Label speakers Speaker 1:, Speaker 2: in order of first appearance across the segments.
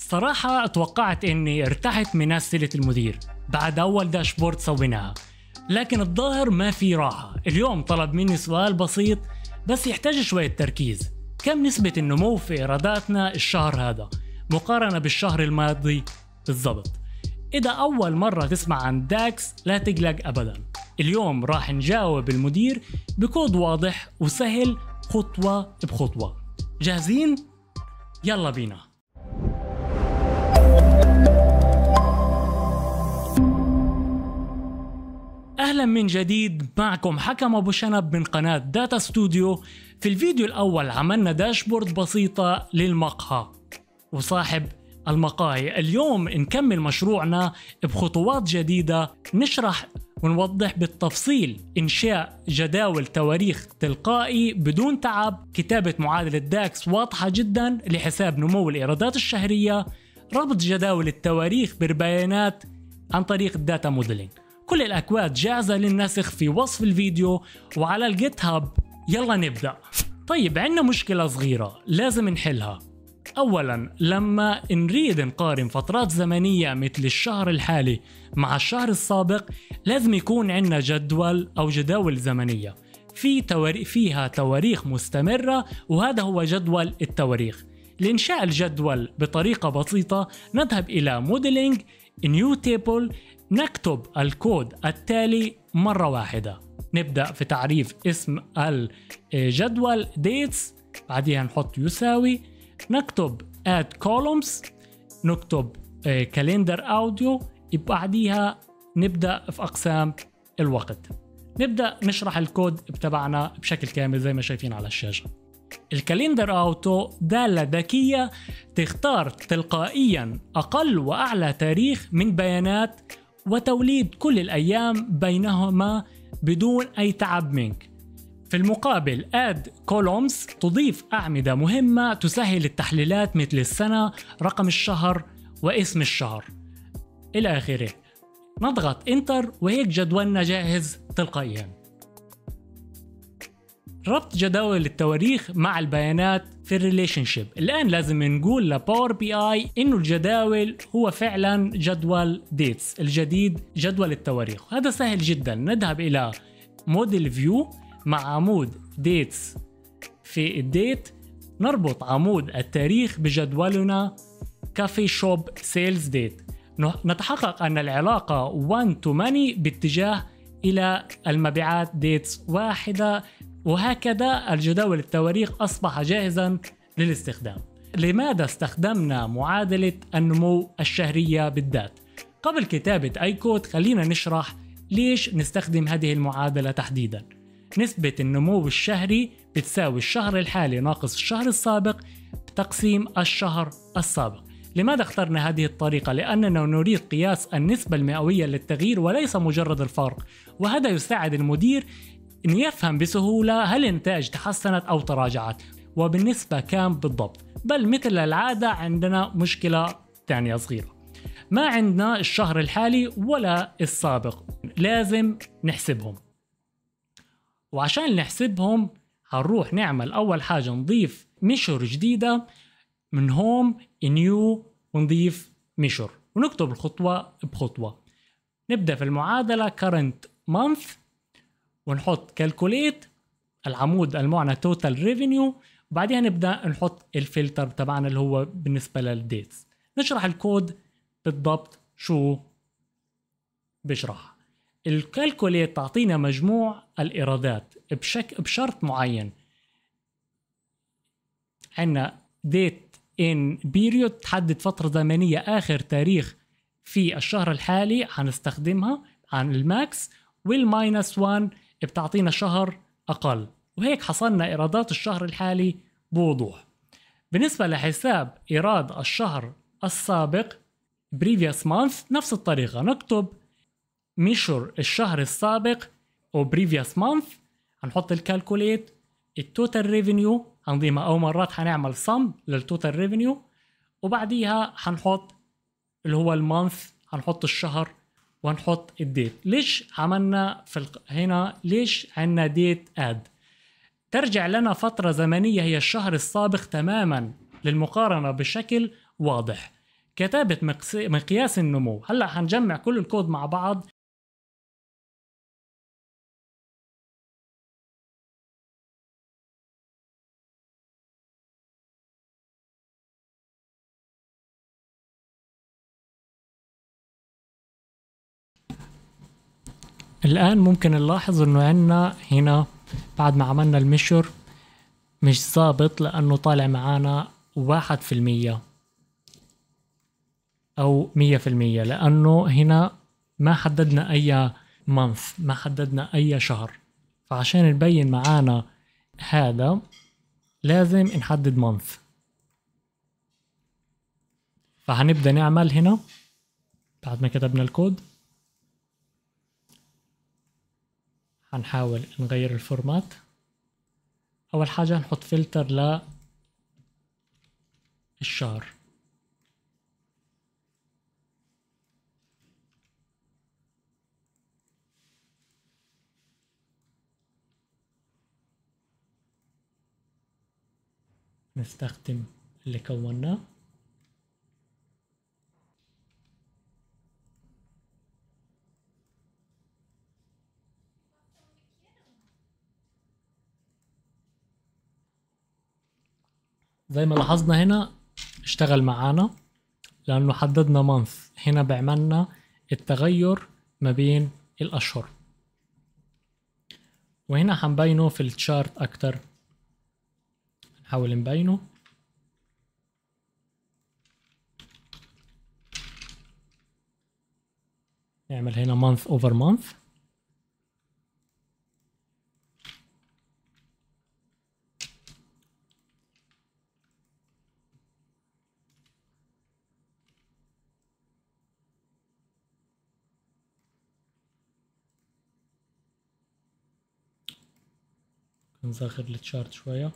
Speaker 1: صراحة توقعت اني ارتحت من سلة المدير بعد اول داشبورد سويناها لكن الظاهر ما في راحة اليوم طلب مني سؤال بسيط بس يحتاج شوية تركيز كم نسبة النمو في ايراداتنا الشهر هذا مقارنة بالشهر الماضي بالضبط إذا أول مرة تسمع عن داكس لا تقلق أبدا اليوم راح نجاوب المدير بكود واضح وسهل خطوة بخطوة جاهزين؟ يلا بينا اهلا من جديد معكم حكم ابو شنب من قناه داتا ستوديو في الفيديو الاول عملنا داشبورد بسيطه للمقهى وصاحب المقاهي اليوم نكمل مشروعنا بخطوات جديده نشرح ونوضح بالتفصيل إنشاء جداول تواريخ تلقائي بدون تعب كتابة معادلة داكس واضحة جدا لحساب نمو الإيرادات الشهرية ربط جداول التواريخ بالبيانات عن طريق الداتا موديلينج كل الأكواد جاهزة للنسخ في وصف الفيديو وعلى الجيت هاب يلا نبدأ طيب عندنا مشكلة صغيرة لازم نحلها أولا لما نريد نقارن فترات زمنية مثل الشهر الحالي مع الشهر السابق لازم يكون عندنا جدول أو جداول زمنية في تواريخ فيها تواريخ مستمرة وهذا هو جدول التواريخ لإنشاء الجدول بطريقة بسيطة نذهب إلى موديلينج نيو تيبل نكتب الكود التالي مرة واحدة نبدأ في تعريف اسم الجدول dates بعدها نحط يساوي نكتب add columns نكتب آه، calendar audio بعدها نبدأ في أقسام الوقت نبدأ نشرح الكود بتبعنا بشكل كامل زي ما شايفين على الشاشة الكاليندر اوتو دالة ذكية تختار تلقائيا أقل وأعلى تاريخ من بيانات وتوليد كل الأيام بينهما بدون أي تعب منك في المقابل اد كولومز تضيف أعمدة مهمة تسهل التحليلات مثل السنة رقم الشهر واسم الشهر إلى آخره نضغط انتر وهيك جدولنا جاهز تلقائيا ربط جداول التواريخ مع البيانات في الريليشن شيب الان لازم نقول لباور بي اي انه الجداول هو فعلا جدول ديتس الجديد جدول التواريخ هذا سهل جدا نذهب الى موديل فيو مع عمود ديتس في الديت نربط عمود التاريخ بجدولنا كافي شوب سيلز ديت نتحقق أن العلاقة 1 تو ماني باتجاه إلى المبيعات ديتس واحدة وهكذا الجداول التواريخ أصبح جاهزا للاستخدام لماذا استخدمنا معادلة النمو الشهرية بالذات؟ قبل كتابة أي كود خلينا نشرح ليش نستخدم هذه المعادلة تحديدا نسبة النمو الشهري بتساوي الشهر الحالي ناقص الشهر السابق تقسيم الشهر السابق لماذا اخترنا هذه الطريقة؟ لأننا نريد قياس النسبة المئوية للتغيير وليس مجرد الفرق وهذا يساعد المدير انه يفهم بسهوله هل النتائج تحسنت او تراجعت وبالنسبه كام بالضبط بل مثل العاده عندنا مشكله ثانيه صغيره ما عندنا الشهر الحالي ولا السابق لازم نحسبهم وعشان نحسبهم هنروح نعمل اول حاجه نضيف مشر جديده من هوم نيو ونضيف مشر ونكتب الخطوه بخطوه نبدا في المعادله current month ونحط كالكوليت العمود المعنى توتال ريفينيو وبعدها نبدا نحط الفلتر تبعنا اللي هو بالنسبه للديتس نشرح الكود بالضبط شو بشرح الكالكوليت تعطينا مجموع الايرادات بشك بشرط معين عندنا ديت ان بيريود تحدد فترة زمنية آخر تاريخ في الشهر الحالي هنستخدمها عن الماكس والماينس 1 بتعطينا شهر أقل وهيك حصلنا إيرادات الشهر الحالي بوضوح بالنسبة لحساب إيراد الشهر السابق previous month نفس الطريقة نكتب مشر الشهر السابق أو previous month هنحط الكالكوليت التوتال ريفينيو هنضيمها أو مرات هنعمل sum للتوتال ريفينيو وبعديها هنحط اللي هو المانث هنحط الشهر ونحط الديت ليش عملنا في الق... هنا ليش عندنا ديت اد ترجع لنا فترة زمنية هي الشهر السابق تماما للمقارنة بشكل واضح كتابة مقياس النمو هلا هنجمع كل الكود مع بعض الآن ممكن نلاحظ إنه عنا هنا بعد ما عملنا المشر مش ظابط لأنه طالع معانا واحد في المية أو مية في المية لأنه هنا ما حددنا أي مانث ما حددنا أي شهر فعشان نبين معانا هذا لازم نحدد مانث فهنبدأ نعمل هنا بعد ما كتبنا الكود هنحاول نغير الفورمات اول حاجة نحط فلتر للشهر نستخدم اللي كوناه زي ما لاحظنا هنا اشتغل معانا لانه حددنا مانث هنا بيعملنا التغير ما بين الاشهر وهنا حنبينه في التشارت اكتر نحاول نبينه نعمل هنا month over month نصغر التشارت شوية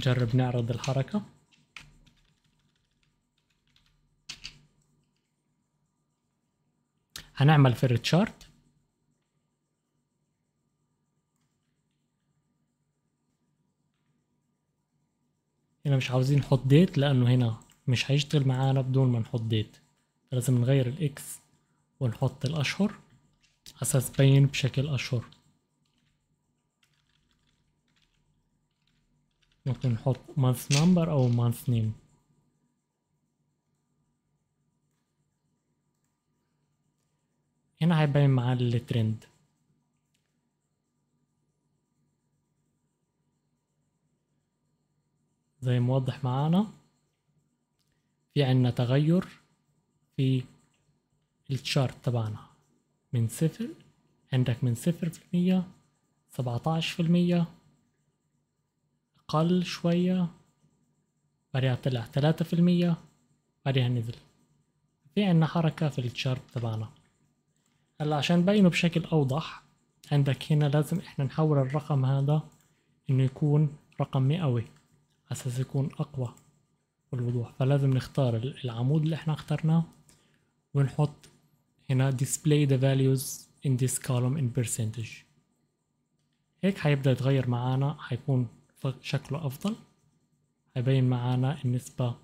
Speaker 1: نجرب نعرض الحركة هنعمل في الريتشارت هنا مش عاوزين نحط ديت لانه هنا مش هيشتغل معانا بدون ما نحط ديت لازم نغير الاكس ونحط الاشهر اساس بين بشكل اشهر ممكن نحط month number او month name هنا هيبين معانا الترند زي ما موضح معانا في عنا تغير في الشارت تبعنا من صفر عندك من صفر في المية سبعة عشر في المية أقل شوية بعدها طلع تلاتة في المية بعدها نزل في عنا حركة في الشارت تبعنا هلا عشان نبينه بشكل أوضح عندك هنا لازم إحنا نحول الرقم هذا إنه يكون رقم مئوي اساس يكون اقوى الوضوح فلازم نختار العمود اللي احنا اخترناه ونحط هنا display the values in this column in percentage هيك حيبدأ يتغير معانا حيكون شكله أفضل حيبين معانا النسبة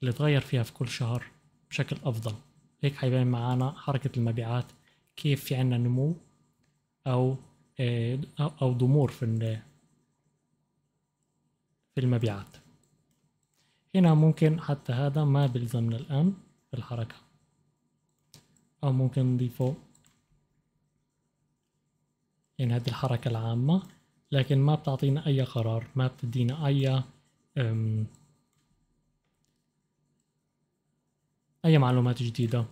Speaker 1: اللي تغير فيها في كل شهر بشكل أفضل هيك حيبين معانا حركة المبيعات كيف في عنا نمو أو آه، أو ضمور في في المبيعات هنا ممكن حتى هذا ما بيلزمنا الآن في الحركة أو ممكن نضيفه يعني هذه الحركة العامة لكن ما بتعطينا أي قرار ما بتدينا أي أي معلومات جديدة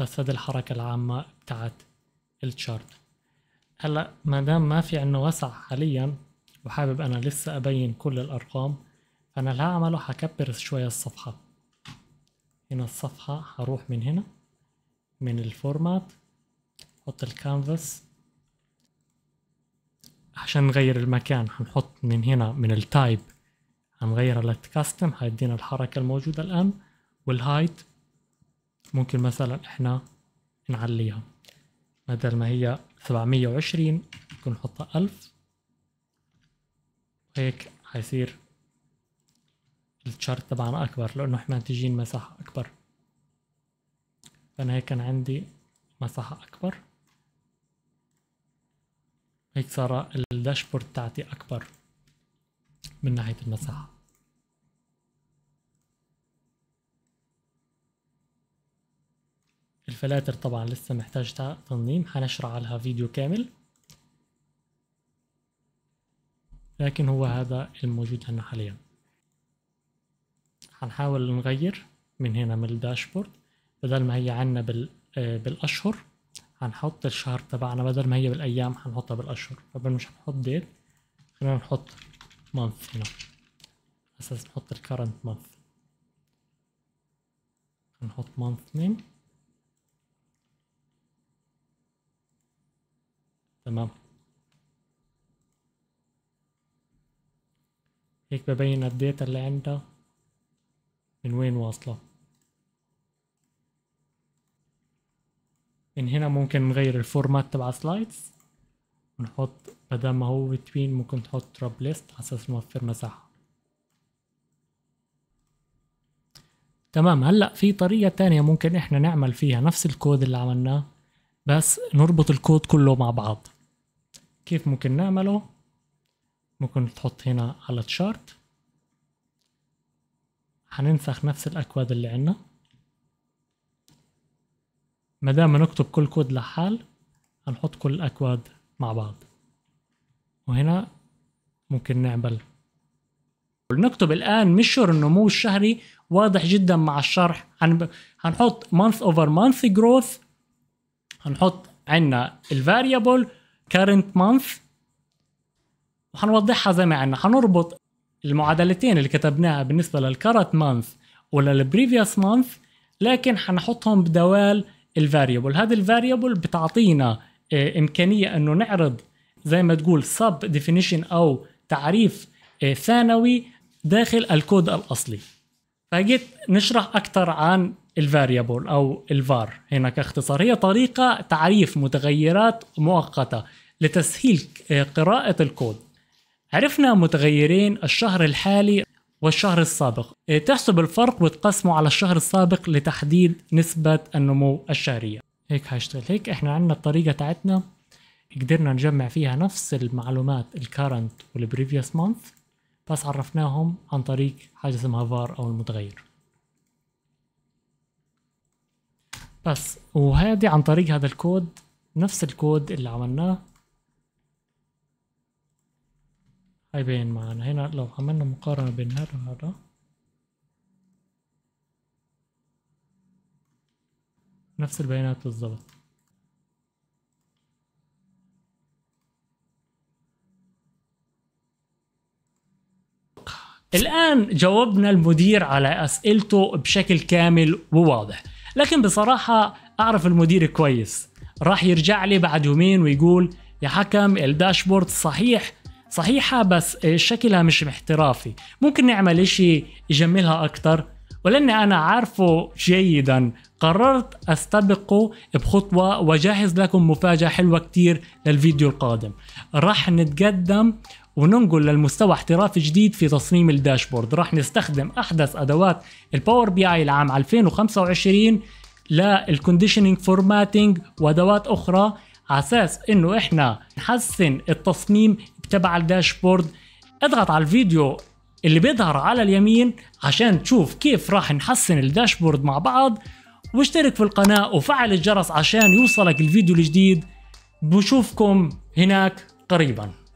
Speaker 1: بس هذه الحركة العامة بتاعت التشارت هلا ما دام ما في عنا وسع حاليا وحابب أنا لسه أبين كل الأرقام فأنا اللي هعمله هكبر شوية الصفحة هنا الصفحة هروح من هنا من الفورمات حط الكانفاس عشان نغير المكان هنحط من هنا من التايب هنغير للكاستم هيدينا الحركة الموجودة الآن والهايت ممكن مثلا احنا نعليها بدل ما هي 720 ممكن نحطها 1000 هيك حيصير الشارت تبعنا أكبر لأنه إحنا منتجين مساحة أكبر فأنا هيك كان عندي مساحة أكبر هيك صار الداشبورد تاعتي أكبر من ناحية المساحة الفلاتر طبعا لسه محتاج تنظيم حنشرح عليها فيديو كامل لكن هو هذا الموجود عندنا حاليا هنحاول نغير من هنا من الداشبورد بدل ما هي عنا بال آه، بالاشهر هنحط الشهر تبعنا بدل ما هي بالايام هنحطها بالاشهر فبدل مش هنحط ديت خلينا نحط مانث هنا اساس نحط الكرنت مانث هنحط مانث نيم تمام هيك ببين الداتا اللي عندها من وين واصلة من هنا ممكن نغير الفورمات تبع سلايدز ونحط بدل ما هو بتوين ممكن تحط راب ليست على اساس نوفر مساحة تمام هلا في طريقة تانية ممكن احنا نعمل فيها نفس الكود اللي عملناه بس نربط الكود كله مع بعض كيف ممكن نعمله ممكن تحط هنا على تشارت هننسخ نفس الاكواد اللي عندنا ما دام نكتب كل كود لحال هنحط كل الاكواد مع بعض وهنا ممكن نعمل نكتب الان مشور النمو الشهري واضح جدا مع الشرح هنحط month over month growth هنحط عندنا الفاريبل current month وحنوضحها زي ما عنا حنربط المعادلتين اللي كتبناها بالنسبة للكارت مانث وللبريفيوس مانث لكن حنحطهم بدوال الفاريبل هذا الفاريبل بتعطينا آه، إمكانية أنه نعرض زي ما تقول سب ديفينيشن أو تعريف آه، ثانوي داخل الكود الأصلي فجيت نشرح أكثر عن الفاريبل أو الفار هنا كاختصار هي طريقة تعريف متغيرات مؤقتة لتسهيل آه، قراءة الكود عرفنا متغيرين الشهر الحالي والشهر السابق إيه، تحسب الفرق وتقسمه على الشهر السابق لتحديد نسبة النمو الشهرية هيك هشتغل هيك احنا عندنا الطريقة تاعتنا قدرنا نجمع فيها نفس المعلومات الكارنت والبريفيوس مانث بس عرفناهم عن طريق حاجة اسمها فار أو المتغير بس وهذه عن طريق هذا الكود نفس الكود اللي عملناه هيبين معانا هنا لو عملنا مقارنة بين هذا وهذا نفس البيانات بالضبط الآن جاوبنا المدير على أسئلته بشكل كامل وواضح لكن بصراحة أعرف المدير كويس راح يرجع لي بعد يومين ويقول يا حكم الداشبورد صحيح صحيحة بس شكلها مش محترافي ممكن نعمل اشي يجملها اكتر ولاني انا عارفه جيدا قررت استبقه بخطوة واجهز لكم مفاجأة حلوة كتير للفيديو القادم راح نتقدم وننقل للمستوى احترافي جديد في تصميم الداشبورد راح نستخدم احدث ادوات الباور بي اي لعام 2025 للكونديشنينج فورماتينج وادوات اخرى على اساس انه احنا نحسن التصميم تبع الداشبورد اضغط على الفيديو اللي بيظهر على اليمين عشان تشوف كيف راح نحسن الداشبورد مع بعض واشترك في القناة وفعل الجرس عشان يوصلك الفيديو الجديد بشوفكم هناك قريباً